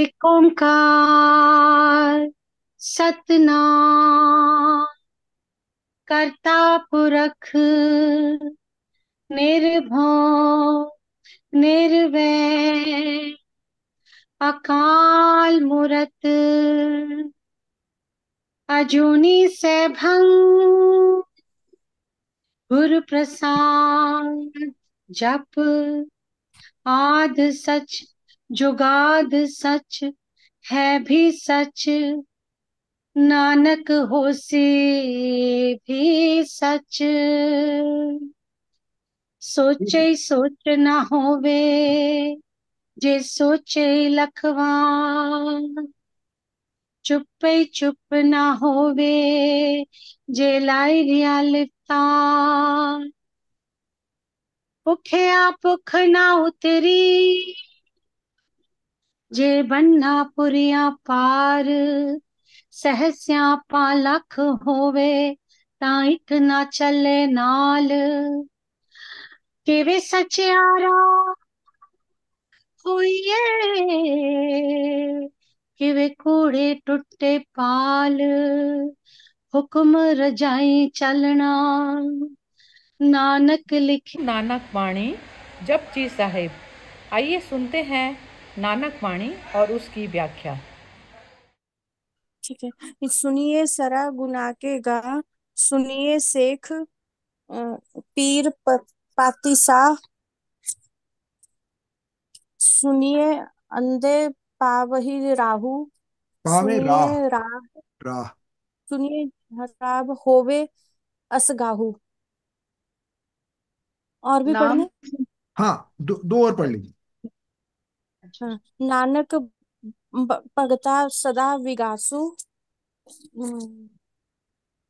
एक ओंकार सतनाम कर्ता पुरख निर्भव निर्वै अकाल मूरत अजूनी सैभंग गुरु प्रसाद जप आध सच जुगाद सच है भी सच नानक हो से भी सच सोचे हम्म। सोच न होवे जे सोचे लखवा चुप चुप न होवे जे लाई रिया लिता ਭੁੱਖਿਆ ਭੁੱਖ ਨਾ ਉਤਰੀ ਜੇ ਬੰਨਾ ਪੁਰੀਆਂ ਪਾਰ ਸਹਸਿਆ ਪਾ ਲੱਖ ਹੋਵੇ ਤਾਂ ਇੱਕ ਨਾ ਚੱਲੇ ਨਾਲ ਕਿਵੇਂ ਸਚਿਆਰਾ ਹੋਈਏ ਕਿਵੇਂ ਕੋੜੇ ਟੁੱਟੇ ਪਾਲ ਹੁਕਮ ਰਜਾਈ ਚੱਲਣਾ नानक लिख नानक वाणी जी साहेब आइए सुनते हैं नानक वाणी और उसकी व्याख्या ठीक है सुनिए सरा गुना के गा सुनिए शेख पीर सा सुनिए अंधे पावही राहु सुनिए राह सुनिए होवे असगाहू और भी नाम पढ़ने हाँ दो, दो और पढ़ लीजिए अच्छा नानक भगता सदा विगासु हम्म,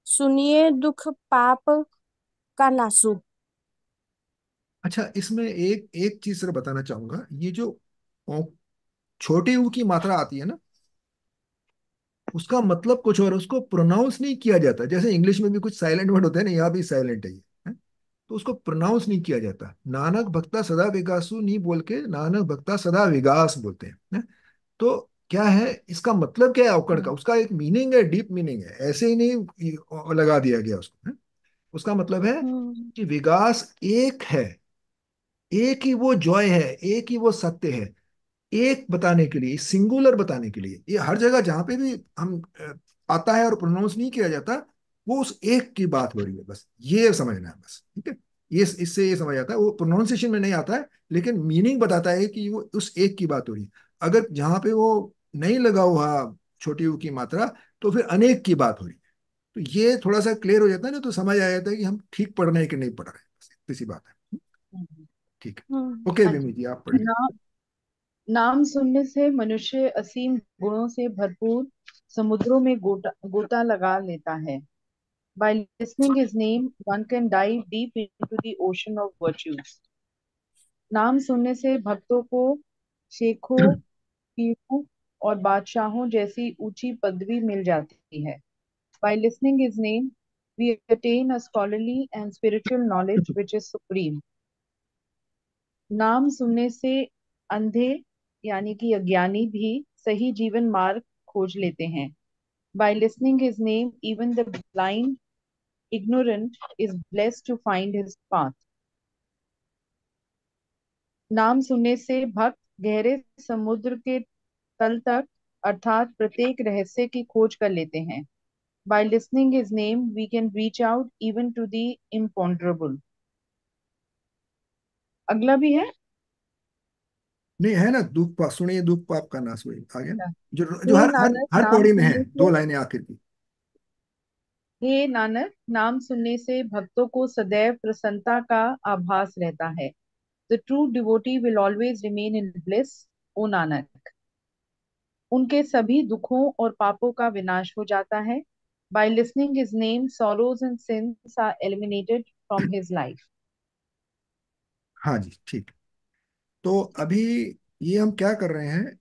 सुनिए दुख पाप का नासु अच्छा इसमें एक एक चीज सर बताना चाहूंगा ये जो छोटे ऊ की मात्रा आती है ना उसका मतलब कुछ और उसको प्रोनाउंस नहीं किया जाता जैसे इंग्लिश में भी कुछ साइलेंट वर्ड होते हैं ना यहाँ भी साइलेंट है ये तो उसको प्रोनाउंस नहीं किया जाता नानक भक्ता सदा विकासु नहीं बोल के नानक भक्ता सदा विकास बोलते हैं ने? तो क्या है इसका मतलब क्या है अवकड़ का हम्म। उसका एक मीनिंग है डीप मीनिंग है ऐसे ही नहीं लगा दिया गया उसको ने? उसका मतलब है हम्म। कि विकास एक है एक ही वो जॉय है एक ही वो सत्य है एक बताने के लिए सिंगुलर बताने के लिए ये हर जगह जहां पे भी हम आता है और प्रोनाउंस नहीं किया जाता वो उस एक की बात हो रही है बस ये समझना है बस ठीक है ये इससे ये समझ आता है वो प्रोनाउंसिएशन में नहीं आता है लेकिन मीनिंग बताता है कि वो उस एक की बात हो रही है अगर जहाँ पे वो नहीं लगा हुआ छोटी की मात्रा तो फिर अनेक की बात हो रही है तो ये थोड़ा सा क्लियर हो जाता है ना तो समझ आ जाता है कि हम ठीक पढ़ रहे हैं कि नहीं पढ़ रहे किसी बात है ठीक है हम्म। ओके अच्छा। विमी जी आप पढ़िए नाम सुनने से मनुष्य असीम गुणों से भरपूर समुद्रों में गोटा गोता लगा लेता है By listening his name, one can dive deep into the ocean of virtues. नाम सुनने से भक्तों को शेखों पीरों और बादशाहों जैसी ऊंची पदवी मिल जाती है By listening his name, we attain a scholarly and spiritual knowledge which is supreme. नाम सुनने से अंधे यानी कि अज्ञानी भी सही जीवन मार्ग खोज लेते हैं By listening his name, even the blind ignorant is blessed to find his path. नाम सुनने से भक्त गहरे समुद्र के तल तक अर्थात प्रत्येक रहस्य की खोज कर लेते हैं By listening his name, we can reach out even to the imponderable. अगला भी है नहीं है ना दुख पाप सुनिए दुख पाप का नाश हुए आगे अच्छा। जो जो हर हर, हर पौड़ी में है दो लाइनें आखिर की हे नानक नाम सुनने से भक्तों को सदैव प्रसन्नता का आभास रहता है the true devotee will always remain in bliss O Nanak उनके सभी दुखों और पापों का विनाश हो जाता है by listening his name sorrows and sins are eliminated from his life हाँ जी ठीक तो अभी ये हम क्या कर रहे हैं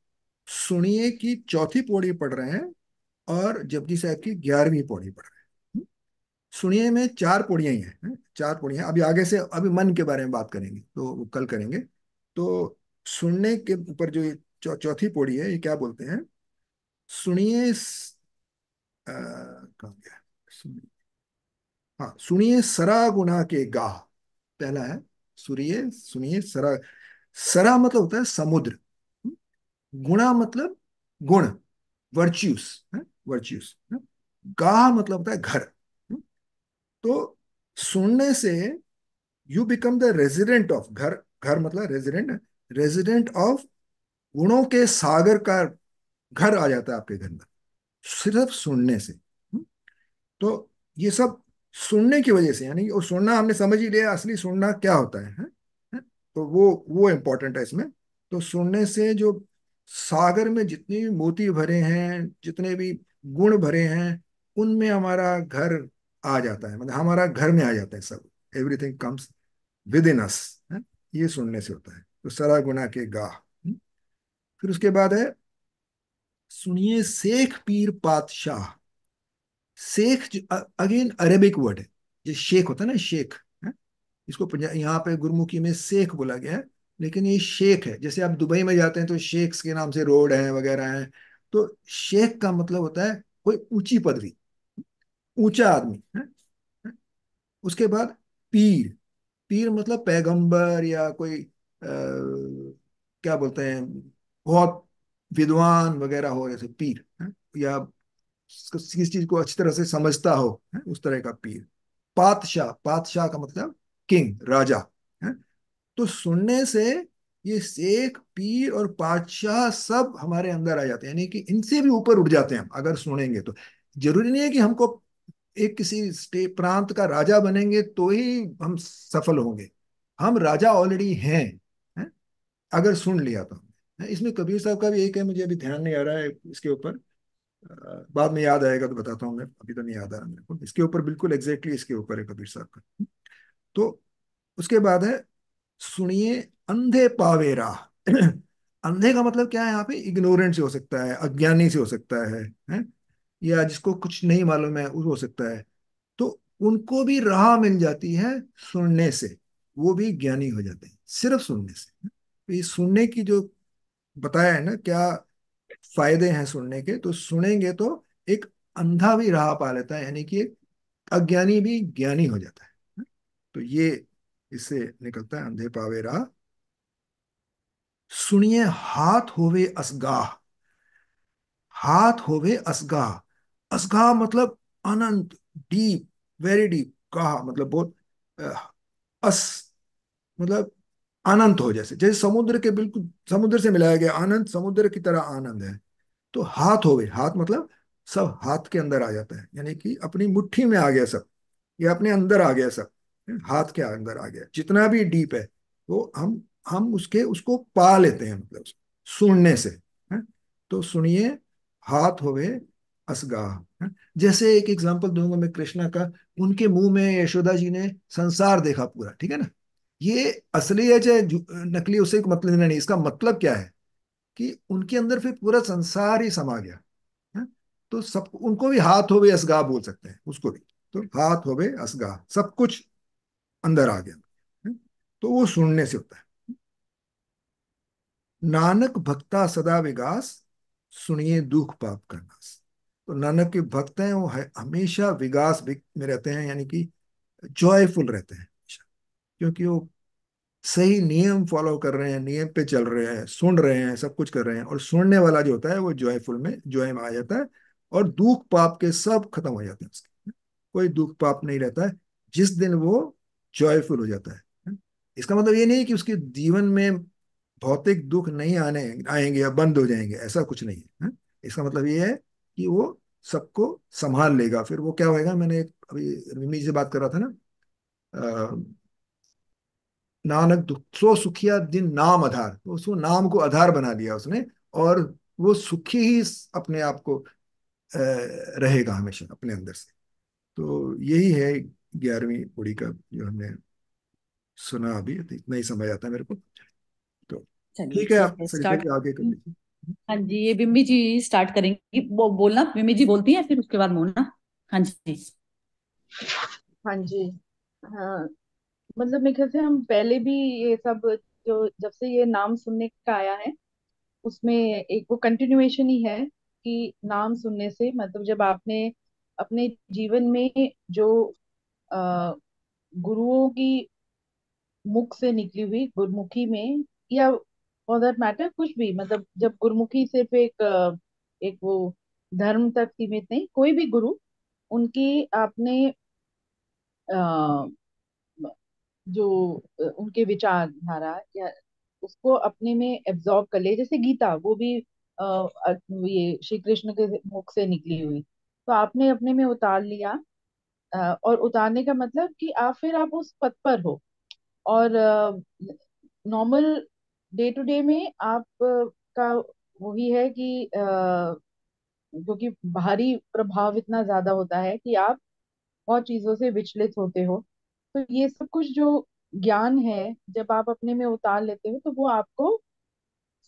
सुनिए कि चौथी पौड़ी पढ़ रहे हैं और जपजी साहब की ग्यारहवीं पौड़ी पढ़ रहे हैं सुनिए में चार पौड़ियाँ ही हैं चार पौड़ियाँ अभी आगे से अभी मन के बारे में बात करेंगे तो कल करेंगे तो सुनने के ऊपर जो चौथी चौथी पौड़ी है ये क्या बोलते हैं सुनिए हाँ सुनिए सरा गुना के गाह पहला है सुनिए सुनिए सरा सरा मतलब होता है समुद्र गुणा मतलब गुण वर्च्यूस वर्च्यूस गाह मतलब होता है घर तो सुनने से you become the resident of घर घर मतलब रेजिडेंट रेजिडेंट ऑफ गुणों के सागर का घर आ जाता है आपके घर में सिर्फ सुनने से हम्म। तो ये सब सुनने की वजह से यानी वो सुनना हमने समझ ही लिया असली सुनना क्या होता है, है? तो वो वो इम्पोर्टेंट है इसमें तो सुनने से जो सागर में जितनी मोती भरे हैं जितने भी गुण भरे हैं उनमें हमारा घर आ जाता है मतलब हमारा घर में आ जाता है सब everything comes within us ये सुनने से होता है तो सरा गुना के गाह हम्म। फिर उसके बाद है सुनिए शेख पीर पातशाह शेख अगेन अरेबिक वर्ड है जो शेख होता है ना शेख है इसको यहाँ पे गुरमुखी में शेख बोला गया है लेकिन ये शेख है जैसे आप दुबई में जाते हैं तो शेख के नाम से रोड है वगैरह है तो शेख का मतलब होता है कोई ऊंची पदवी ऊंचा आदमी है? उसके बाद पीर पीर मतलब पैगंबर या कोई आ, क्या बोलते हैं बहुत विद्वान वगैरह हो जैसे पीर है? या किसी चीज को अच्छी तरह से समझता हो है? उस तरह का पीर पातशाह पातशाह का मतलब किंग राजा है? तो सुनने से ये शेख पीर और पातशाह सब हमारे अंदर आ जाते हैं यानी कि इनसे भी ऊपर उठ जाते हैं हम अगर सुनेंगे तो जरूरी नहीं है कि हमको एक किसी प्रांत का राजा बनेंगे तो ही हम सफल होंगे हम राजा ऑलरेडी हैं है? अगर सुन लिया तो हमने इसमें कबीर साहब का भी एक है मुझे अभी ध्यान नहीं आ रहा है इसके ऊपर बाद में याद आएगा तो बताता हूँ मैं अभी तो नहीं याद आ रहा मेरे को इसके ऊपर बिल्कुल एग्जैक्टली इसके ऊपर है कबीर साहब का तो उसके बाद है सुनिए अंधे पावेरा अंधे का मतलब क्या है यहाँ पे इग्नोरेंट से हो सकता है अज्ञानी से हो सकता है, है? या जिसको कुछ नहीं मालूम है हो सकता है तो उनको भी राह मिल जाती है सुनने से वो भी ज्ञानी हो जाते हैं सिर्फ सुनने से तो ये सुनने की जो बताया है ना क्या फायदे हैं सुनने के तो सुनेंगे तो एक अंधा भी राह पा लेता है यानी कि एक अज्ञानी भी ज्ञानी हो जाता है तो ये इससे निकलता है अंधे पावे राह सुनिए हाथ होवे असगाह हाथ होवे असगाह असगा मतलब अनंत डीप वेरी डीप कहा मतलब बहुत अस मतलब अनंत हो जैसे जैसे समुद्र के बिल्कुल समुद्र से मिलाया गया आनंद समुद्र की तरह आनंद है तो हाथ हो गए हाथ मतलब सब हाथ के अंदर आ जाता है यानी कि अपनी मुट्ठी में आ गया सब ये अपने अंदर आ गया सब हाथ के अंदर आ गया जितना भी डीप है वो हम हम उसके उसको पा लेते हैं मतलब सुनने से है? तो सुनिए हाथ हो गए असगाह जैसे एक एग्जाम्पल दूंगा मैं कृष्णा का उनके मुंह में यशोदा जी ने संसार देखा पूरा ठीक है ना ये असली है चाहे नकली उसे मतलब नहीं इसका मतलब क्या है कि उनके अंदर फिर पूरा संसार ही समा गया है? तो सब उनको भी हाथ हो गए असगाह बोल सकते हैं उसको भी तो हाथ हो गए असगाह सब कुछ अंदर आ गया है? तो वो सुनने से होता है नानक भक्ता सदा विगास सुनिए दुख पाप करना तो नानक के भक्त हैं वो है, हमेशा विकास में रहते हैं यानी कि जॉयफुल रहते हैं क्योंकि वो सही नियम फॉलो कर रहे हैं नियम पे चल रहे हैं सुन रहे हैं सब कुछ कर रहे हैं और सुनने वाला जो होता है वो जॉयफुल में जॉय में आ जाता है और दुख पाप के सब खत्म हो जाते हैं उसके कोई दुख पाप नहीं रहता है जिस दिन वो जॉयफुल हो जाता है इसका मतलब ये नहीं कि उसके जीवन में भौतिक दुख नहीं आने आएंगे या बंद हो जाएंगे ऐसा कुछ नहीं है इसका मतलब ये है कि वो सबको संभाल लेगा फिर वो क्या होएगा मैंने एक अभी रिमी से बात कर रहा था ना नानक सो सुखिया दिन नाम आधार तो उसको नाम को आधार बना दिया उसने और वो सुखी ही अपने आप को रहेगा हमेशा अपने अंदर से तो यही है ग्यारहवीं पौड़ी का जो हमने सुना अभी इतना ही समझ आता है मेरे को तो ठीक है आप आगे कर लीजिए हाँ जी ये बिम्बी जी स्टार्ट करेंगे बो, बोलना बिम्बी जी बोलती है फिर उसके बाद मोना हाँ जी हाँ जी हाँ मतलब मेरे ख्याल से हम पहले भी ये सब जो जब से ये नाम सुनने का आया है उसमें एक वो कंटिन्यूएशन ही है कि नाम सुनने से मतलब जब आपने अपने जीवन में जो गुरुओं की मुख से निकली हुई गुरुमुखी में या फॉर दैट मैटर कुछ भी मतलब जब गुरुमुखी सिर्फ एक एक वो धर्म तक सीमित नहीं कोई भी गुरु उनकी आपने आ, जो उनके विचारधारा या उसको अपने में एब्जॉर्ब कर ले जैसे गीता वो भी आ, ये श्री कृष्ण के मुख से निकली हुई तो आपने अपने में उतार लिया आ, और उतारने का मतलब कि आप फिर आप उस पथ पर हो और नॉर्मल डे टू डे में आप का वही है कि क्योंकि तो भारी प्रभाव इतना ज्यादा होता है कि आप बहुत चीजों से विचलित होते हो तो ये सब कुछ जो ज्ञान है जब आप अपने में उतार लेते हो तो वो आपको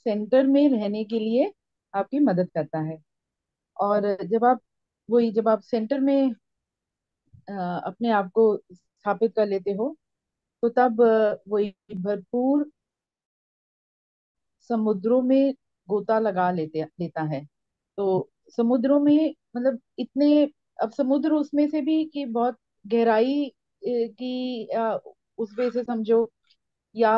सेंटर में रहने के लिए आपकी मदद करता है और जब आप वही जब आप सेंटर में अपने आप को स्थापित कर लेते हो तो तब वही भरपूर समुद्रों में गोता लगा लेते लेता है तो समुद्रों में मतलब इतने अब समुद्र उसमें से भी कि बहुत गहराई की उसमें से समझो या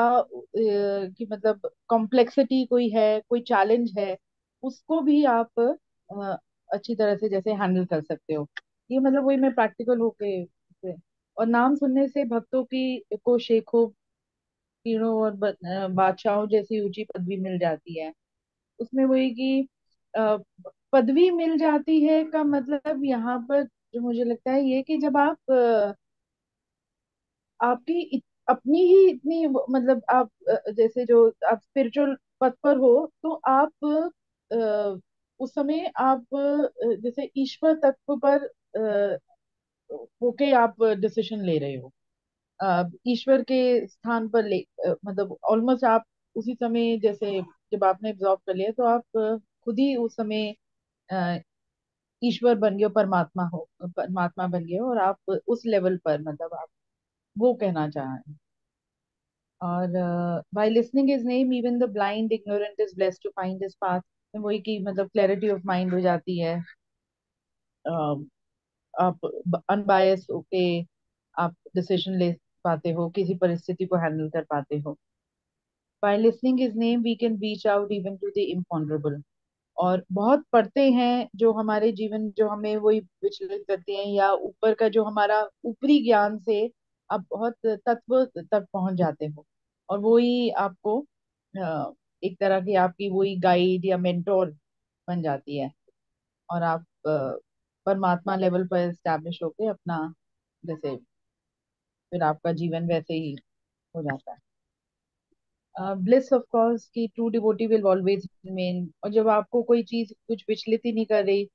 कि मतलब कॉम्प्लेक्सिटी कोई है कोई चैलेंज है उसको भी आप अच्छी तरह से जैसे हैंडल कर सकते हो ये मतलब वही मैं प्रैक्टिकल होके और नाम सुनने से भक्तों की को शेखो पीरों और बादशाहों जैसी ऊंची पदवी मिल जाती है उसमें वही कि पदवी मिल जाती है का मतलब यहाँ पर जो मुझे लगता है ये कि जब आप आपकी अपनी ही इतनी मतलब आप जैसे जो आप स्पिरिचुअल पद पर हो तो आप उस समय आप जैसे ईश्वर तत्व पर होके आप डिसीजन ले रहे हो ईश्वर के स्थान पर ले मतलब ऑलमोस्ट आप उसी समय जैसे जब आपने ऑब्जॉर्व कर लिया तो आप खुद ही उस समय ईश्वर बन गए हो परमात्मा हो परमात्मा बन गए और आप उस लेवल पर मतलब आप वो कहना चाह रहे हैं और by listening his name even the blind ignorant is blessed to find this path वही की मतलब क्लैरिटी ऑफ माइंड हो जाती है uh, आप अनबायस होके आप डिसीजन ले पाते हो किसी परिस्थिति को हैंडल कर पाते हो by listening his name we can reach out even to the imponderable और बहुत पढ़ते हैं जो हमारे जीवन जो हमें वही विचलित करते हैं या ऊपर का जो हमारा ऊपरी ज्ञान से आप बहुत तत्व तक पहुंच जाते हो और वो ही आपको एक तरह की आपकी वही गाइड या मेंटोर बन जाती है और आप परमात्मा लेवल पर स्टैब्लिश होके अपना जैसे फिर आपका जीवन वैसे ही हो जाता है ब्लिस ऑफ कोर्स कि true devotee will always remain और जब आपको कोई चीज कुछ विचलित ही नहीं कर रही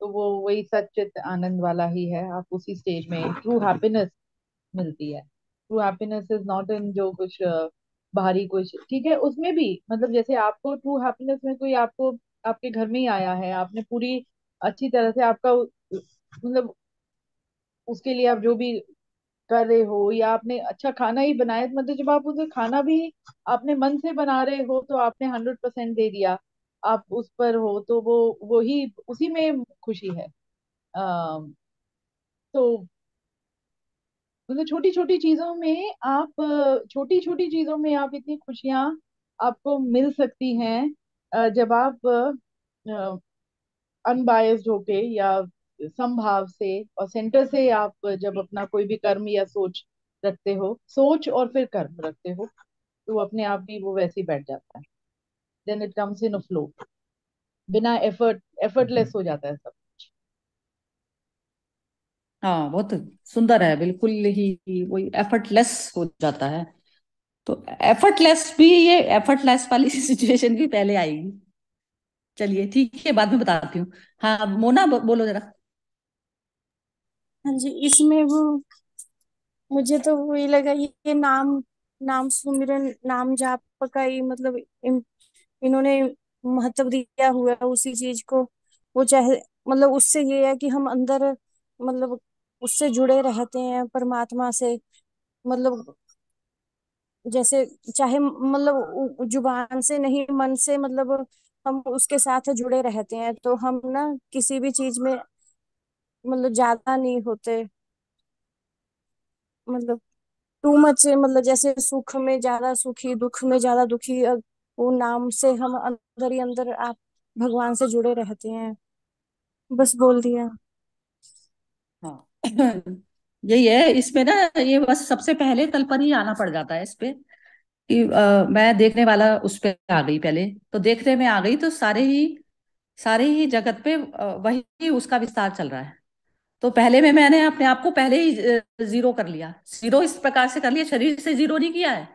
तो वो वही सचित आनंद वाला ही है आप उसी स्टेज में ट्रू हैप्पीनेस मिलती है true happiness is not in जो कुछ बाहरी कुछ ठीक है उसमें भी मतलब जैसे आपको ट्रू हैप्पीनेस में कोई आपको आपके घर में ही आया है आपने पूरी अच्छी तरह से आपका मतलब उसके लिए आप जो भी कर रहे हो या आपने अच्छा खाना ही बनाया मतलब जब आप उसे खाना भी आपने मन से बना रहे हो तो आपने हंड्रेड परसेंट दे दिया आप उस पर हो तो वो वो ही उसी में खुशी है आ, तो मतलब छोटी छोटी चीजों में आप छोटी छोटी चीजों में आप इतनी खुशियां आपको मिल सकती हैं जब आप अनबायस्ड होके या संभाव से और सेंटर से आप जब अपना कोई भी कर्म या सोच रखते हो सोच और फिर कर्म रखते हो तो अपने आप भी वो वैसे ही बैठ जाता है then it comes in flow बिना एफर्ट हम्म। एफर्टलेस हो जाता है सब कुछ हाँ बहुत सुंदर है बिल्कुल ही वही एफर्टलेस हो जाता है तो एफर्टलेस भी ये एफर्टलेस वाली सिचुएशन भी पहले आएगी चलिए ठीक है बाद में बताती हूँ हाँ मोना बोलो जरा हाँ जी इसमें वो मुझे तो वही लगा ये नाम नाम सुमिरन नाम जाप का ही मतलब इन, इन्होंने महत्व दिया हुआ है उसी चीज को वो चाहे मतलब उससे ये है कि हम अंदर मतलब उससे जुड़े रहते हैं परमात्मा से मतलब जैसे चाहे मतलब जुबान से नहीं मन से मतलब हम उसके साथ जुड़े रहते हैं तो हम ना किसी भी चीज में मतलब ज्यादा नहीं होते मतलब टू मच मतलब जैसे सुख में ज्यादा सुखी दुख में ज्यादा दुखी वो नाम से हम अंदर ही अंदर आप भगवान से जुड़े रहते हैं बस बोल दिया हाँ। यही है इसमें ना ये बस सबसे पहले तल पर ही आना पड़ जाता है इस पे कि आ, मैं देखने वाला उस पे आ गई पहले तो देखने में आ गई तो सारे ही सारे ही जगत पे वही उसका विस्तार चल रहा है तो पहले में मैंने अपने आप को पहले ही जीरो कर लिया जीरो इस प्रकार से कर लिया शरीर से जीरो नहीं किया है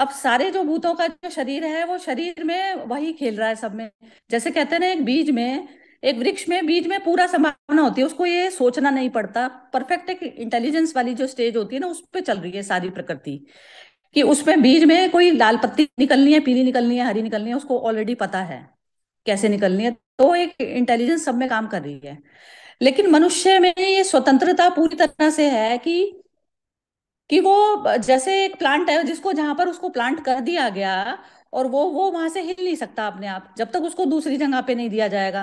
अब सारे जो भूतों का जो शरीर है वो शरीर में वही खेल रहा है सब में जैसे कहते हैं ना एक बीज में एक वृक्ष में बीज में पूरा संभावना होती है उसको ये सोचना नहीं पड़ता परफेक्ट एक इंटेलिजेंस वाली जो स्टेज होती है ना उस पर चल रही है सारी प्रकृति कि उसमें बीज में कोई लाल पत्ती निकलनी है पीली निकलनी है हरी निकलनी है उसको ऑलरेडी पता है कैसे निकलनी है तो एक इंटेलिजेंस सब में काम कर रही है लेकिन मनुष्य में ये स्वतंत्रता पूरी तरह से है कि कि वो जैसे एक प्लांट है जिसको जहां पर उसको प्लांट कर दिया गया और वो वो वहां से हिल नहीं सकता अपने आप जब तक उसको दूसरी जगह पे नहीं दिया जाएगा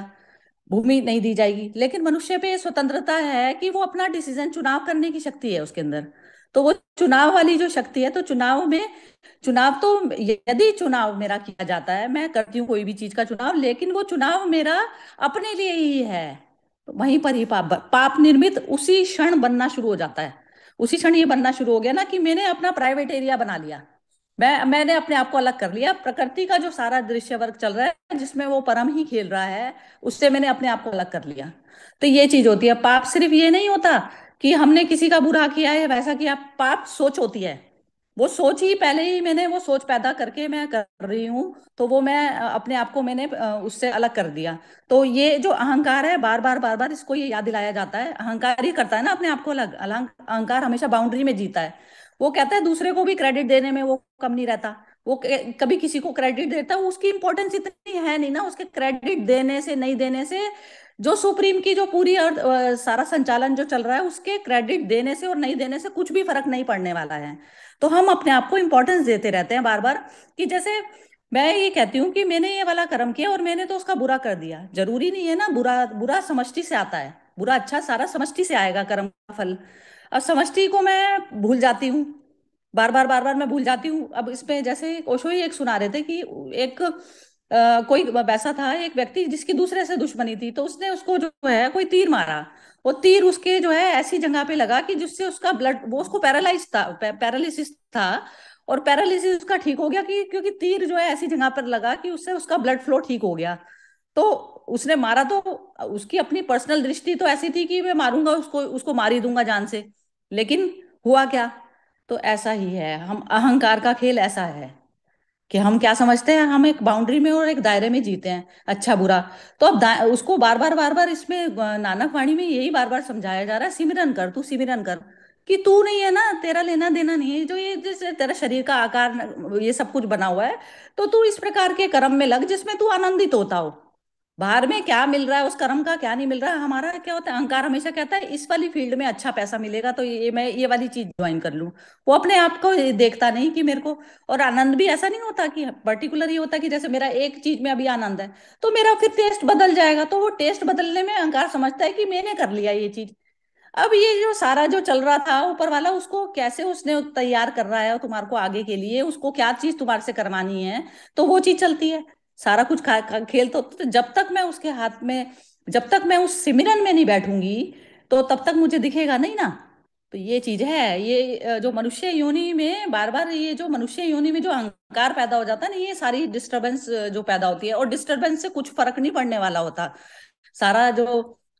भूमि नहीं दी जाएगी लेकिन मनुष्य पे स्वतंत्रता है कि वो अपना डिसीजन चुनाव करने की शक्ति है उसके अंदर तो वो चुनाव वाली जो शक्ति है तो चुनाव में चुनाव तो यदि चुनाव मेरा किया जाता है मैं करती हूँ कोई भी चीज का चुनाव लेकिन वो चुनाव मेरा अपने लिए ही है वहीं पर ही पाप पाप निर्मित उसी क्षण बनना शुरू हो जाता है उसी क्षण ये बनना शुरू हो गया ना कि मैंने अपना प्राइवेट एरिया बना लिया मैं मैंने अपने आप को अलग कर लिया प्रकृति का जो सारा दृश्य वर्ग चल रहा है जिसमें वो परम ही खेल रहा है उससे मैंने अपने आप को अलग कर लिया तो ये चीज होती है पाप सिर्फ ये नहीं होता कि हमने किसी का बुरा किया है वैसा किया पाप सोच होती है वो सोच ही पहले ही मैंने वो सोच पैदा करके मैं कर रही हूँ तो वो मैं अपने आप को मैंने उससे अलग कर दिया तो ये जो अहंकार है बार बार बार बार इसको ये याद दिलाया जाता है अहंकार ही करता है ना अपने आप को अलग अहंकार हमेशा बाउंड्री में जीता है वो कहता है दूसरे को भी क्रेडिट देने में वो कम नहीं रहता वो कभी किसी को क्रेडिट देता है उसकी इंपॉर्टेंस इतनी है नहीं ना उसके क्रेडिट देने से नहीं देने से जो सुप्रीम की जो पूरी अर्थ सारा संचालन जो चल रहा है उसके क्रेडिट देने से और नहीं देने से कुछ भी फर्क नहीं पड़ने वाला है तो हम अपने आप को इम्पोर्टेंस देते रहते हैं बार बार कि जैसे मैं ये कहती हूँ कि मैंने ये वाला कर्म किया और मैंने तो उसका बुरा कर दिया जरूरी नहीं है ना बुरा बुरा समष्टि से आता है बुरा अच्छा सारा समष्टि से आएगा कर्म का फल अब समष्टि को मैं भूल जाती हूँ बार बार बार बार मैं भूल जाती हूँ अब इसमें जैसे ओशो ही एक सुना रहे थे कि एक Uh, कोई वैसा था एक व्यक्ति जिसकी दूसरे से दुश्मनी थी तो उसने उसको जो है कोई तीर मारा वो तीर उसके जो है ऐसी जगह पे लगा कि जिससे उसका ब्लड वो उसको पैरालाइज था पैरालिसिस था और पैरालिसिस उसका ठीक हो गया कि क्योंकि तीर जो है ऐसी जगह पर लगा कि उससे उसका ब्लड फ्लो ठीक हो गया तो उसने मारा तो उसकी अपनी पर्सनल दृष्टि तो ऐसी थी कि मैं मारूंगा उसको उसको मार ही दूंगा जान से लेकिन हुआ क्या तो ऐसा ही है हम अहंकार का खेल ऐसा है कि हम क्या समझते हैं हम एक बाउंड्री में और एक दायरे में जीते हैं अच्छा बुरा तो अब उसको बार बार बार बार इसमें नानक वाणी में यही बार बार समझाया जा रहा है सिमरन कर तू सिमरन कर कि तू नहीं है ना तेरा लेना देना नहीं है जो ये जैसे तेरा शरीर का आकार ये सब कुछ बना हुआ है तो तू इस प्रकार के कर्म में लग जिसमें तू आनंदित होता हो बाहर में क्या मिल रहा है उस कर्म का क्या नहीं मिल रहा है हमारा क्या होता है अहंकार हमेशा कहता है इस वाली फील्ड में अच्छा पैसा मिलेगा तो ये मैं ये वाली चीज ज्वाइन कर लूँ वो अपने आप को देखता नहीं कि मेरे को और आनंद भी ऐसा नहीं होता कि पर्टिकुलर ये होता कि जैसे मेरा एक चीज में अभी आनंद है तो मेरा फिर टेस्ट बदल जाएगा तो वो टेस्ट बदलने में अहंकार समझता है कि मैंने कर लिया ये चीज अब ये जो सारा जो चल रहा था ऊपर वाला उसको कैसे उसने तैयार कर रहा है तुम्हारे को आगे के लिए उसको क्या चीज तुम्हारे से करवानी है तो वो चीज चलती है सारा कुछ खा, खा, खेल तो, तो जब तक मैं उसके हाथ में जब तक मैं उस सिमरन में नहीं बैठूंगी तो तब तक मुझे दिखेगा नहीं ना तो ये चीज है ये जो मनुष्य योनि में बार बार ये जो मनुष्य योनि में जो अहंकार पैदा हो जाता है ना ये सारी डिस्टरबेंस जो पैदा होती है और डिस्टरबेंस से कुछ फर्क नहीं पड़ने वाला होता सारा जो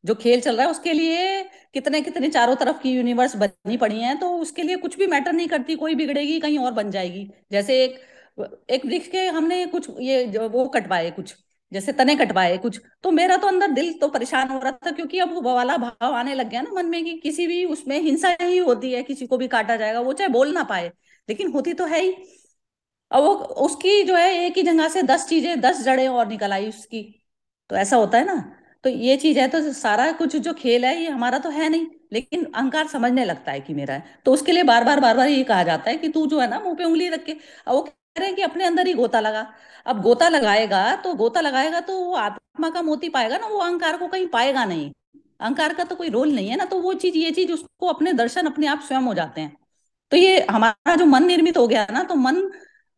जो खेल चल रहा है उसके लिए कितने कितने चारों तरफ की यूनिवर्स बननी पड़ी है तो उसके लिए कुछ भी मैटर नहीं करती कोई बिगड़ेगी कहीं और बन जाएगी जैसे एक एक वृक्ष के हमने कुछ ये वो कटवाए कुछ जैसे तने कटवाए कुछ तो मेरा तो अंदर दिल तो परेशान हो रहा था क्योंकि अब वो वाला भाव आने लग गया ना मन में कि किसी भी उसमें हिंसा ही होती है किसी को भी काटा जाएगा वो चाहे बोल ना पाए लेकिन होती तो है ही अब वो उसकी जो है एक ही जगह से दस चीजें दस जड़े और निकल आई उसकी तो ऐसा होता है ना तो ये चीज है तो सारा कुछ जो खेल है ये हमारा तो है नहीं लेकिन अहंकार समझने लगता है कि मेरा है तो उसके लिए बार बार बार बार ये कहा जाता है कि तू जो है ना मुंह पे उंगली रख के वो रहे हैं कि अपने अंदर ही गोता लगा अब गोता लगाएगा तो गोता लगाएगा तो वो आत्मा का मोती पाएगा ना वो अहंकार को कहीं पाएगा नहीं अहंकार का तो कोई रोल नहीं है ना तो वो चीज ये चीज उसको अपने दर्शन अपने आप स्वयं हो जाते हैं तो ये हमारा जो मन निर्मित हो गया ना तो मन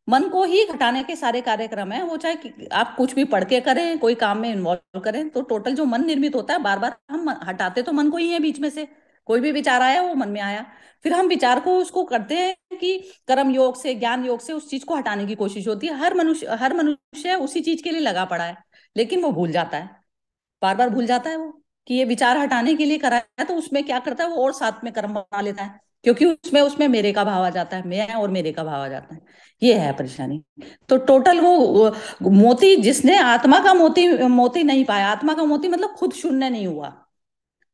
मन को ही घटाने के सारे कार्यक्रम है वो चाहे आप कुछ भी पढ़ के करें कोई काम में इन्वॉल्व करें तो टोटल जो मन निर्मित होता है बार बार हम हटाते तो मन को ही है बीच में से कोई भी विचार आया वो मन में आया फिर हम विचार को उसको करते हैं कि कर्म योग से ज्ञान योग से उस चीज को हटाने की कोशिश होती है हर मनुष्य हर मनुष्य उसी चीज के लिए लगा पड़ा है लेकिन वो भूल जाता है बार बार भूल जाता है वो कि ये विचार हटाने के लिए कराया तो उसमें क्या करता है वो और साथ में कर्म बना लेता है क्योंकि उसमें उसमें मेरे का भाव आ जाता है मैं और मेरे का भाव आ जाता है ये है परेशानी तो टोटल वो मोती जिसने आत्मा का मोती मोती नहीं पाया आत्मा का मोती मतलब खुद शून्य नहीं हुआ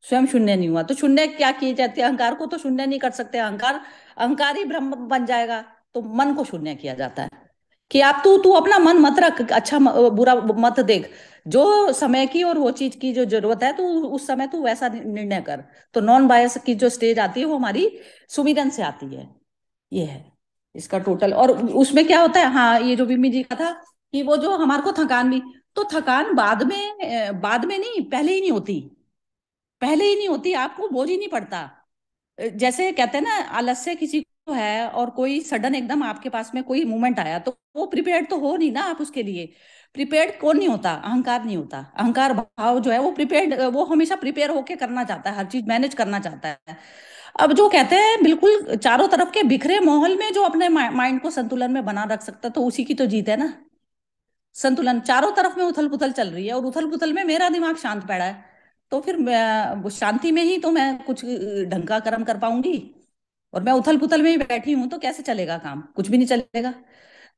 स्वयं शून्य नहीं हुआ तो शून्य क्या किए जाते अहंकार को तो शून्य नहीं कर सकते अहंकार अहंकार ही ब्रह्म बन जाएगा तो मन को शून्य किया जाता है कि आप तू तू अपना मन मत रख अच्छा बुरा मत देख जो समय की और वो चीज की जो जरूरत है तो उस समय तू वैसा निर्णय कर तो नॉन बायस की जो स्टेज आती है वो हमारी सुमिरन से आती है ये है इसका टोटल और उसमें क्या होता है हाँ ये जो बिमी जी का था कि वो जो हमारे को थकान भी तो थकान बाद में बाद में नहीं पहले ही नहीं होती पहले ही नहीं होती आपको बोझ ही नहीं पड़ता जैसे कहते हैं ना आलस्य किसी को है और कोई सडन एकदम आपके पास में कोई मूवमेंट आया तो वो प्रिपेयर्ड तो हो नहीं ना आप उसके लिए प्रिपेयर्ड कौन नहीं होता अहंकार नहीं होता अहंकार भाव जो है वो प्रिपेयर्ड वो हमेशा प्रिपेयर होके करना चाहता है हर चीज मैनेज करना चाहता है अब जो कहते हैं बिल्कुल चारों तरफ के बिखरे माहौल में जो अपने माइंड को संतुलन में बना रख सकता तो उसी की तो जीत है ना संतुलन चारों तरफ में उथल पुथल चल रही है और उथल पुथल में मेरा दिमाग शांत पड़ा है तो फिर शांति में ही तो मैं कुछ ढंग का कर्म कर पाऊंगी और मैं उथल पुथल में ही बैठी हूँ तो कैसे चलेगा काम कुछ भी नहीं चलेगा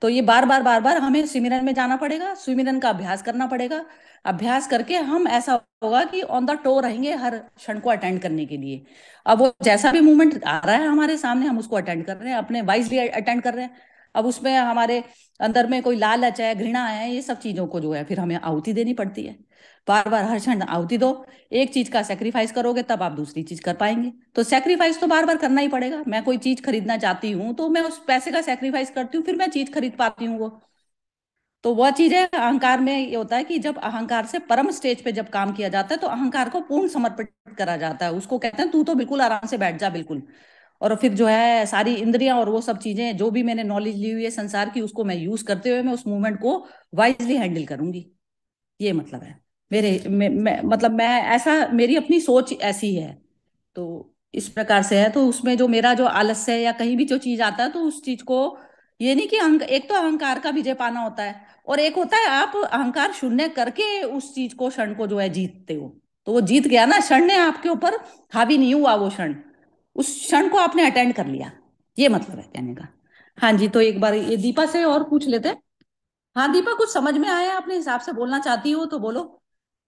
तो ये बार बार बार बार हमें स्विमिरन में जाना पड़ेगा स्विमिरन का अभ्यास करना पड़ेगा अभ्यास करके हम ऐसा होगा कि ऑन द टो रहेंगे हर क्षण को अटेंड करने के लिए अब वो जैसा भी मूवमेंट आ रहा है हमारे सामने हम उसको अटेंड कर रहे हैं अपने वाइजली अटेंड कर रहे हैं अब उसमें हमारे अंदर में कोई लालच है घृणा है ये सब चीजों को जो है फिर हमें आहुति देनी पड़ती है बार बार हर क्षण आहुति दो एक चीज का सेक्रीफाइस करोगे तब आप दूसरी चीज कर पाएंगे तो सेक्रीफाइस तो बार बार करना ही पड़ेगा मैं कोई चीज खरीदना चाहती हूँ तो मैं उस पैसे का सेक्रीफाइस करती हूँ फिर मैं चीज खरीद पाती हूँ वो तो वह चीज है अहंकार में ये होता है कि जब अहंकार से परम स्टेज पे जब काम किया जाता है तो अहंकार को पूर्ण समर्पित करा जाता है उसको कहते हैं तू तो बिल्कुल आराम से बैठ जा बिल्कुल और फिर जो है सारी इंद्रियां और वो सब चीजें जो भी मैंने नॉलेज ली हुई है संसार की उसको मैं यूज करते हुए मैं उस मूवमेंट को वाइजली हैंडल करूंगी ये मतलब है मेरे मैं, मतलब मैं ऐसा मेरी अपनी सोच ऐसी है तो इस प्रकार से है तो उसमें जो मेरा जो आलस्य है या कहीं भी जो चीज आता है तो उस चीज को ये नहीं कि अहंक एक तो अहंकार का विजय पाना होता है और एक होता है आप अहंकार शून्य करके उस चीज को क्षण को जो है जीतते हो तो वो जीत गया ना क्षण ने आपके ऊपर हावी नहीं हुआ वो क्षण उस क्षण को आपने अटेंड कर लिया ये मतलब है कहने का हाँ जी तो एक बार ये दीपा से और पूछ लेते हैं हाँ दीपा कुछ समझ में आया अपने हिसाब से बोलना चाहती हो तो बोलो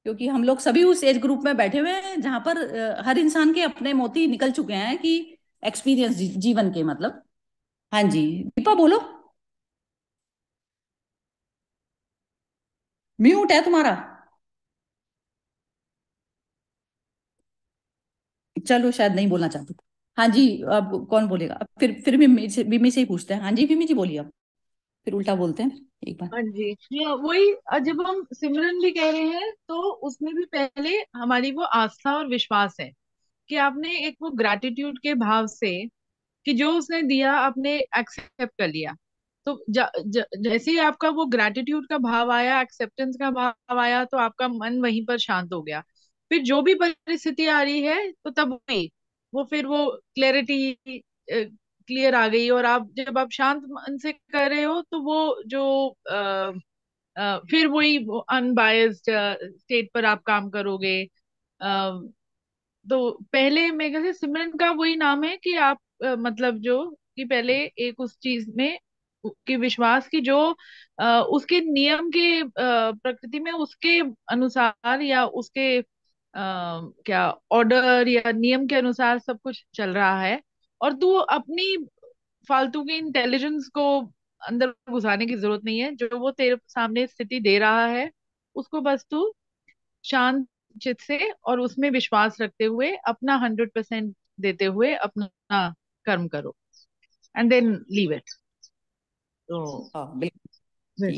क्योंकि हम लोग सभी उस एज ग्रुप में बैठे हुए हैं जहां पर हर इंसान के अपने मोती निकल चुके हैं कि एक्सपीरियंस जीवन के मतलब हाँ जी दीपा बोलो म्यूट है तुम्हारा चलो शायद नहीं बोलना चाहती हाँ जी अब कौन बोलेगा फिर फिर भी बीमी से ही पूछते हैं हाँ जी बीमी जी बोलिए आप फिर उल्टा बोलते हैं एक बार हाँ जी हाँ वही जब हम सिमरन भी कह रहे हैं तो उसमें भी पहले हमारी वो आस्था और विश्वास है कि आपने एक वो ग्रैटिट्यूड के भाव से कि जो उसने दिया आपने एक्सेप्ट कर लिया तो ज, ज, जैसे ही आपका वो ग्रैटिट्यूड का भाव आया एक्सेप्टेंस का भाव आया तो आपका मन वहीं पर शांत हो गया फिर जो भी परिस्थिति आ रही है तो तब भी वो फिर वो क्लैरिटी क्लियर आ गई और आप जब आप शांत मन से कर रहे हो तो वो जो आ, आ, फिर वही अनबायस्ड स्टेट पर आप काम करोगे आ, तो पहले मेरे ख्याल सिमरन का वही नाम है कि आप आ, मतलब जो कि पहले एक उस चीज में कि विश्वास की जो आ, उसके नियम के प्रकृति में उसके अनुसार या उसके आ, क्या ऑर्डर या नियम के अनुसार सब कुछ चल रहा है और तू अपनी फालतू की इंटेलिजेंस को अंदर घुसाने की जरूरत नहीं है जो वो तेरे सामने स्थिति दे रहा है उसको बस तू शांत चित से और उसमें विश्वास रखते हुए अपना हंड्रेड परसेंट देते हुए अपना कर्म करो एंड देन लीव इट तो हाँ, बिल्कुल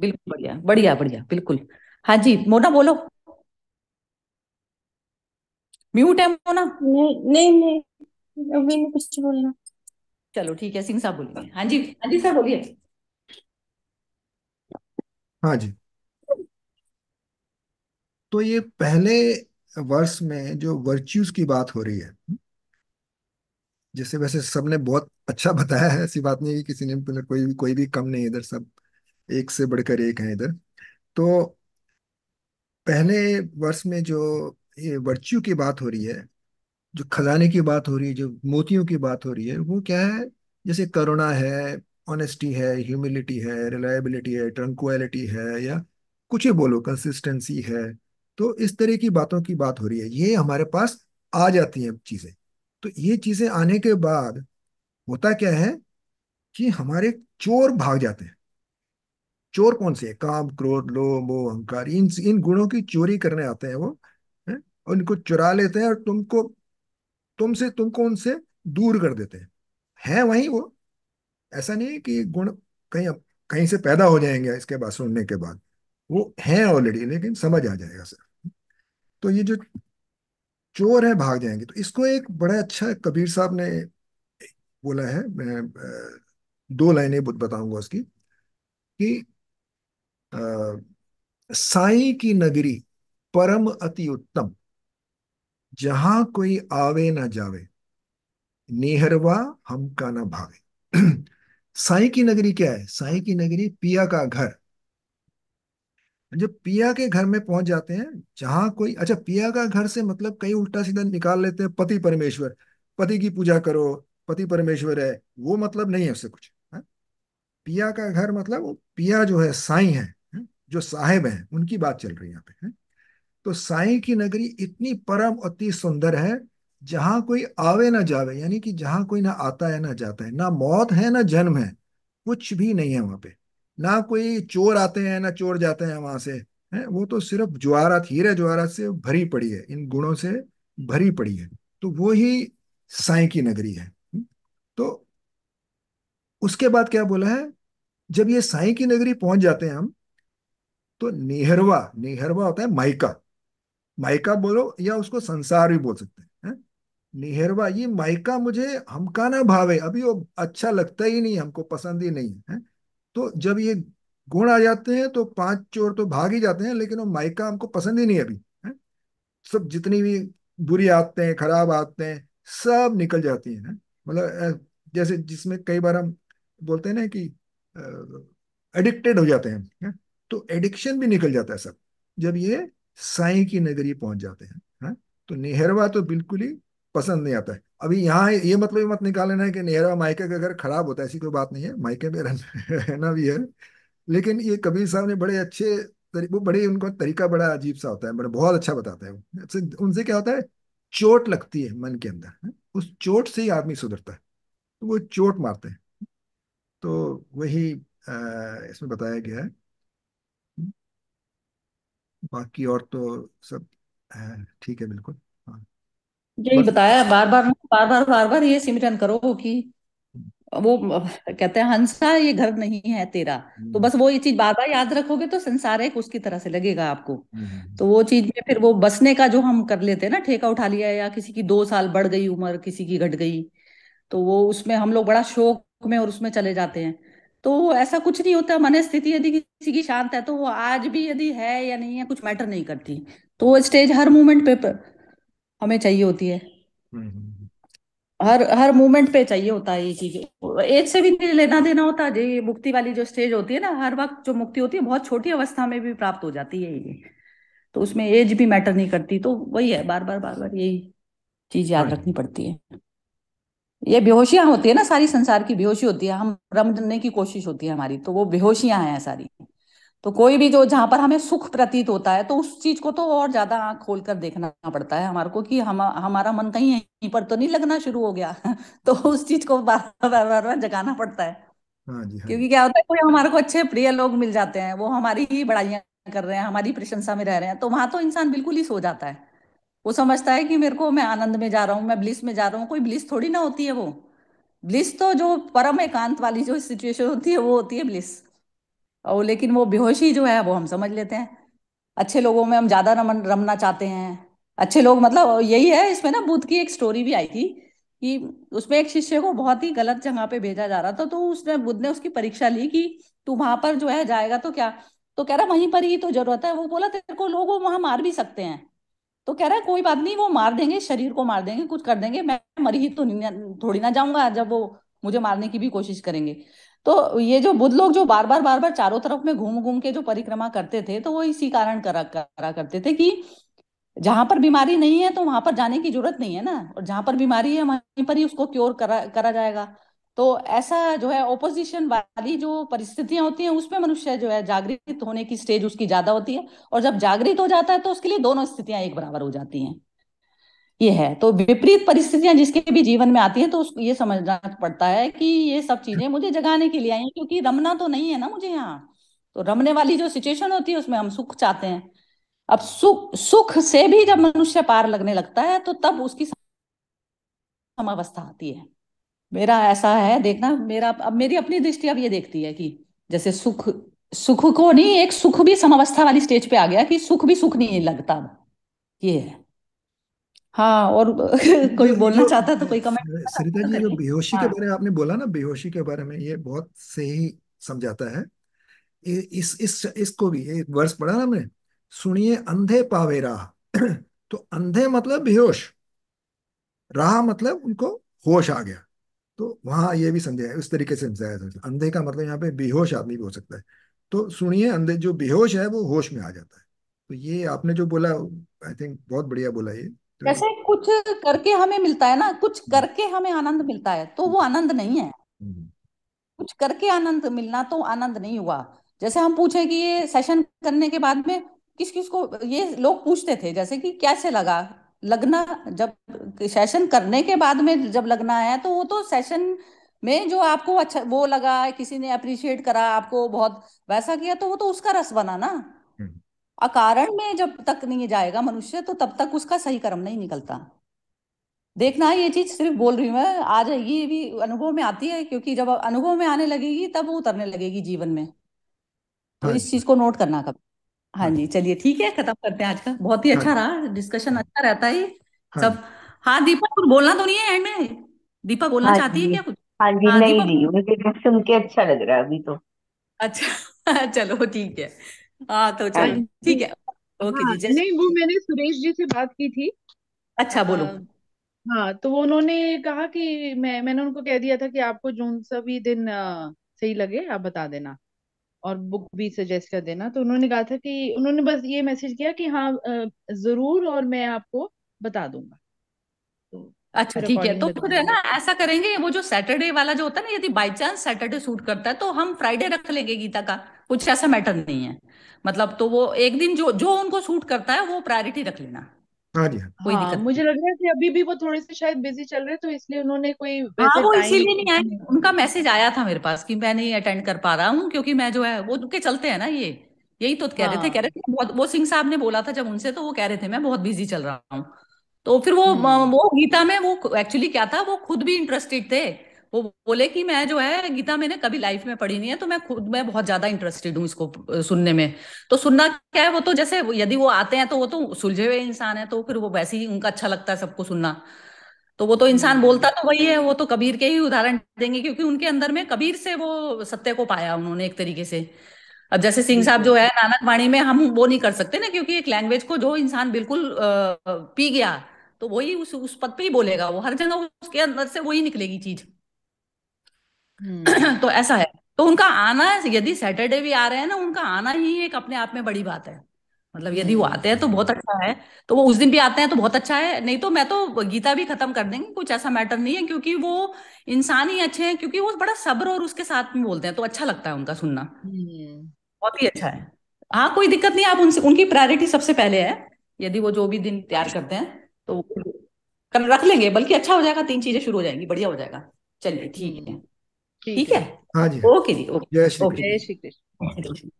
बिल्कुल बढ़िया बढ़िया बढ़िया बिल्कुल हाँ जी मोना बोलो म्यूट है मोना नहीं नहीं अभी नहीं कुछ बोलना चलो ठीक है सिंह साहब बोलिए हाँ जी हाँ जी सर बोलिए हाँ जी तो ये पहले वर्ष में जो वर्च्यूज की बात हो रही है जैसे वैसे सबने बहुत अच्छा बताया है ऐसी बात नहीं कि किसी ने मतलब कोई भी कोई भी कम नहीं इधर सब एक से बढ़कर एक है इधर तो पहले वर्ष में जो ये वर्च्यू की बात हो रही है जो खजाने की बात हो रही है जो मोतियों की बात हो रही है वो क्या है जैसे करुणा है ऑनेस्टी है ह्यूमिलिटी है रिलायबिलिटी है ट्रंक्वालिटी है या कुछ ही बोलो कंसिस्टेंसी है तो इस तरह की बातों की बात हो रही है ये हमारे पास आ जाती हैं चीज़ें तो ये चीज़ें आने के बाद होता क्या है कि हमारे चोर भाग जाते हैं चोर कौन से है? काम क्रोध लो मोह अहंकार इन इन गुणों की चोरी करने आते हैं वो है? और इनको चुरा लेते हैं और तुमको तुमसे तुमको उनसे दूर कर देते हैं है वहीं वो ऐसा नहीं है कि गुण कहीं कहीं से पैदा हो जाएंगे इसके बाद सुनने के बाद वो हैं ऑलरेडी लेकिन समझ आ जाएगा सर तो ये जो चोर है भाग जाएंगे तो इसको एक बड़ा अच्छा कबीर साहब ने बोला है मैं दो लाइनें बताऊंगा उसकी कि आ, साई की नगरी परम अति उत्तम जहां कोई आवे ना जावे नेहरवा हम का ना भावे साई की नगरी क्या है साई की नगरी पिया का घर जब पिया के घर में पहुंच जाते हैं जहां कोई अच्छा पिया का घर से मतलब कहीं उल्टा सीधा निकाल लेते हैं पति परमेश्वर पति की पूजा करो पति परमेश्वर है वो मतलब नहीं है उससे कुछ है? हाँ? पिया का घर मतलब पिया जो है साई है हाँ? जो साहेब है उनकी बात चल रही है यहाँ पे है? हाँ? तो साई की नगरी इतनी परम अति सुंदर है जहां कोई आवे ना जावे यानी कि जहां कोई ना आता है ना जाता है ना मौत है ना जन्म है कुछ भी नहीं है वहां पे ना कोई चोर आते हैं ना चोर जाते हैं वहां से है वो तो सिर्फ ज्वारात हीरे ज्वारा से भरी पड़ी है इन गुणों से भरी पड़ी है तो वो ही साई की नगरी है तो उसके बाद क्या बोला है जब ये साई की नगरी पहुंच जाते हैं हम तो नेहरवा नेहरवा होता है माइका मायका बोलो या उसको संसार भी बोल सकते हैं निहरवा ये मायका मुझे हमका भाव है अभी वो अच्छा लगता ही नहीं हमको पसंद ही नहीं है तो जब ये गुण आ जाते हैं तो पांच चोर तो भाग ही जाते हैं लेकिन वो मायका हमको पसंद ही नहीं अभी है सब जितनी भी बुरी आते हैं खराब आते हैं सब निकल जाती है मतलब जैसे जिसमें कई बार हम बोलते हैं ना कि एडिक्टेड हो जाते हैं है? तो एडिक्शन भी निकल जाता है सब जब ये साई की नगरी पहुंच जाते हैं है? हाँ? तो नेहरवा तो बिल्कुल ही पसंद नहीं आता है अभी यहाँ ये मतलब मत निकाल लेना है कि नेहरवा मायके का घर खराब होता है ऐसी कोई बात नहीं है मायके में रहना भी है लेकिन ये कबीर साहब ने बड़े अच्छे वो बड़े उनका तरीका बड़ा अजीब सा होता है बड़े बहुत अच्छा बताता है वो उनसे क्या होता है चोट लगती है मन के अंदर हाँ? उस चोट से ही आदमी सुधरता है तो वो चोट मारते हैं तो वही इसमें बताया गया है बाकी और तो सब है ठीक है बिल्कुल हाँ यही बस बताया बार बार बार बार बार बार ये सिमरन करो कि वो कहते हैं हंसा ये घर नहीं है तेरा हम्म। तो बस वो ये चीज बार बार याद रखोगे तो संसार एक उसकी तरह से लगेगा आपको हम्म, हम्म, तो वो चीज में फिर वो बसने का जो हम कर लेते हैं ना ठेका उठा लिया या किसी की दो साल बढ़ गई उम्र किसी की घट गई तो वो उसमें हम लोग बड़ा शोक में और उसमें चले जाते हैं तो ऐसा कुछ नहीं होता मन स्थिति यदि किसी की शांत है तो वो आज भी यदि है या नहीं है कुछ मैटर नहीं करती तो वो स्टेज हर मोमेंट पे, हमें चाहिए होती है हम्म, हम्म, हम्म। हर हर मोमेंट पे चाहिए होता है ये चीज एज से भी नहीं लेना देना होता है ये मुक्ति वाली जो स्टेज होती है ना हर वक्त जो मुक्ति होती है बहुत छोटी अवस्था में भी प्राप्त हो जाती है ये तो उसमें एज भी मैटर नहीं करती तो वही है बार बार बार बार यही चीज याद रखनी पड़ती है ये बेहोशियां होती है ना सारी संसार की बेहोशी होती है हम रमने की कोशिश होती है हमारी तो वो बेहोशियां हैं सारी तो कोई भी जो जहां पर हमें सुख प्रतीत होता है तो उस चीज को तो और ज्यादा आंख खोल कर देखना पड़ता है हमारे को कि हम हमारा मन कहीं यहीं पर तो नहीं लगना शुरू हो गया तो उस चीज को बार बार बार बार जगाना पड़ता है हाँ हाँ जी, क्योंकि क्या होता है कोई हमारे को अच्छे प्रिय लोग मिल जाते हैं वो हमारी ही बड़ाइयां कर रहे हैं हमारी प्रशंसा में रह रहे हैं तो वहां तो इंसान बिल्कुल ही सो जाता है वो समझता है कि मेरे को मैं आनंद में जा रहा हूँ मैं ब्लिस में जा रहा हूँ कोई ब्लिस थोड़ी ना होती है वो ब्लिस तो जो परम एकांत वाली जो सिचुएशन होती है वो होती है ब्लिस और लेकिन वो बेहोशी जो है वो हम समझ लेते हैं अच्छे लोगों में हम ज्यादा रमन रमना चाहते हैं अच्छे लोग मतलब यही है इसमें ना बुद्ध की एक स्टोरी भी आई थी कि उसमें एक शिष्य को बहुत ही गलत जगह पे भेजा जा रहा था तो उसने बुद्ध ने उसकी परीक्षा ली कि तू वहां पर जो है जाएगा तो क्या तो कह रहा वहीं पर ही तो जरूरत है वो बोला तेरे को लोग वहां मार भी सकते हैं तो कह रहा है कोई बात नहीं वो मार देंगे शरीर को मार देंगे कुछ कर देंगे मैं मरी ही तो थोड़ी ना जाऊंगा जब वो मुझे मारने की भी कोशिश करेंगे तो ये जो बुद्ध लोग जो बार बार बार बार चारों तरफ में घूम घूम के जो परिक्रमा करते थे तो वो इसी कारण करा करा करते थे कि जहां पर बीमारी नहीं है तो वहां पर जाने की जरूरत नहीं है ना और जहां पर बीमारी है वहीं पर ही उसको क्योर करा करा जाएगा तो ऐसा जो है ओपोजिशन वाली जो परिस्थितियां होती हैं उसमें मनुष्य जो है जागृत होने की स्टेज उसकी ज्यादा होती है और जब जागृत हो जाता है तो उसके लिए दोनों स्थितियां एक बराबर हो जाती हैं ये है तो विपरीत परिस्थितियां जिसके भी जीवन में आती है तो उसको ये समझना पड़ता है कि ये सब चीजें मुझे जगाने के लिए आई हैं क्योंकि रमना तो नहीं है ना मुझे यहाँ तो रमने वाली जो सिचुएशन होती है उसमें हम सुख चाहते हैं अब सुख सुख से भी जब मनुष्य पार लगने लगता है तो तब उसकी समावस्था आती है मेरा ऐसा है देखना मेरा अब मेरी अपनी दृष्टि अब ये देखती है कि जैसे सुख सुख को नहीं एक सुख भी समावस्था वाली स्टेज पे आ गया कि सुख भी सुख नहीं लगता ये है हाँ और कोई बोलना चाहता तो कोई कमेंट सरिता जी तो जो बेहोशी हाँ। के बारे में आपने बोला ना बेहोशी के बारे में ये बहुत सही समझाता है इस इस इसको भी एक वर्ष पढ़ा ना हमने सुनिए अंधे पावे राह तो अंधे मतलब बेहोश राह मतलब उनको होश आ गया तो वहां ये भी संदेह है उस तरीके से समझाया जाता है अंधे का मतलब यहाँ पे बेहोश आदमी भी हो सकता है तो सुनिए अंधे जो बेहोश है वो होश में आ जाता है तो ये आपने जो बोला आई थिंक बहुत बढ़िया बोला ये तो कुछ करके हमें मिलता है ना कुछ हम्म। करके हमें आनंद मिलता है तो वो आनंद नहीं है हम्म, हम्म। कुछ करके आनंद मिलना तो आनंद नहीं हुआ जैसे हम पूछे कि ये सेशन करने के बाद में किस किस को ये लोग पूछते थे जैसे कि कैसे लगा लगना जब सेशन करने के बाद में जब लगना आया तो वो तो सेशन में जो आपको अच्छा वो लगा किसी ने अप्रिशिएट करा आपको बहुत वैसा किया तो वो तो उसका रस बना ना हम्म। अकारण में जब तक नहीं जाएगा मनुष्य तो तब तक उसका सही कर्म नहीं निकलता देखना ये चीज सिर्फ बोल रही हूँ मैं आ जाएगी ये भी अनुभव में आती है क्योंकि जब अनुभव में आने लगेगी तब वो उतरने लगेगी जीवन में तो हाँ इस चीज को नोट करना कभी हाँ, हाँ जी चलिए ठीक है खत्म करते हैं आज का बहुत ही हाँ अच्छा रहा डिस्कशन हाँ। अच्छा रहता है सब हाँ दीपक कुछ बोलना तो नहीं है एंड में दीपा बोलना चाहती है क्या कुछ हाँ जी हाँ नहीं दीपा उनके मुझे सुन के अच्छा लग रहा है अभी तो अच्छा चलो ठीक है हाँ तो चलो ठीक है ओके जी जय नहीं वो मैंने सुरेश जी से बात की थी अच्छा बोलो हाँ तो वो उन्होंने कहा कि मैं मैंने उनको कह दिया था कि आपको जून सभी दिन सही लगे आप बता देना और बुक भी सजेस्ट कर देना तो उन्होंने कहा था कि उन्होंने बस ये मैसेज किया कि हाँ जरूर और मैं आपको बता दूंगा तो अच्छा ठीक है तो फिर है ना ऐसा करेंगे वो जो सैटरडे वाला जो होता है ना यदि बाई चांस सैटरडे सूट करता है तो हम फ्राइडे रख लेंगे गीता का कुछ ऐसा मैटर नहीं है मतलब तो वो एक दिन जो जो उनको सूट करता है वो प्रायोरिटी रख लेना हाँ जी हाँ कोई हाँ, दिक्कत मुझे लग रहा है कि अभी भी वो थोड़े से शायद बिजी चल रहे तो इसलिए उन्होंने कोई हाँ वो इसीलिए नहीं आए उनका मैसेज आया था मेरे पास कि मैं नहीं अटेंड कर पा रहा हूँ क्योंकि मैं जो है वो उनके चलते हैं ना ये यही तो कह हाँ। रहे थे कह रहे थे बहुत वो सिंह साहब ने बोला था जब उनसे तो वो कह रहे थे मैं बहुत बिजी चल रहा हूँ तो फिर वो हम्म। वो गीता में वो एक्चुअली क्या था वो खुद भी इंटरेस्टेड थे वो बोले कि मैं जो है गीता मैंने कभी लाइफ में पढ़ी नहीं है तो मैं खुद मैं बहुत ज्यादा इंटरेस्टेड हूँ इसको सुनने में तो सुनना क्या है वो तो जैसे यदि वो आते हैं तो वो तो सुलझे हुए इंसान है तो फिर वो वैसे ही उनका अच्छा लगता है सबको सुनना तो वो तो इंसान हम्म। बोलता तो वही है वो तो कबीर के ही उदाहरण देंगे क्योंकि उनके अंदर में कबीर से वो सत्य को पाया उन्होंने एक तरीके से अब जैसे सिंह साहब जो है नानक वाणी में हम वो नहीं कर सकते ना क्योंकि एक लैंग्वेज को जो इंसान बिल्कुल पी गया तो वही उस उस पद पे ही बोलेगा वो हर जगह उसके अंदर से वही निकलेगी चीज हम्म। तो ऐसा है तो उनका आना यदि सैटरडे भी आ रहे हैं ना उनका आना ही एक अपने आप में बड़ी बात है मतलब यदि वो आते हैं तो बहुत अच्छा है तो वो उस दिन भी आते हैं तो बहुत अच्छा है नहीं तो मैं तो गीता भी खत्म कर देंगे कुछ ऐसा मैटर नहीं है क्योंकि वो इंसान ही अच्छे हैं क्योंकि वो बड़ा सब्र और उसके साथ में बोलते हैं तो अच्छा लगता है उनका सुनना हम्म। बहुत ही अच्छा है हाँ कोई दिक्कत नहीं आप उनसे उनकी प्रायोरिटी सबसे पहले है यदि वो जो भी दिन तैयार करते हैं तो कर रख लेंगे बल्कि अच्छा हो जाएगा तीन चीजें शुरू हो जाएंगी बढ़िया हो जाएगा चलिए ठीक है ठीक है हाँ जी ओके जी ओके जय श्री कृष्ण हाँ।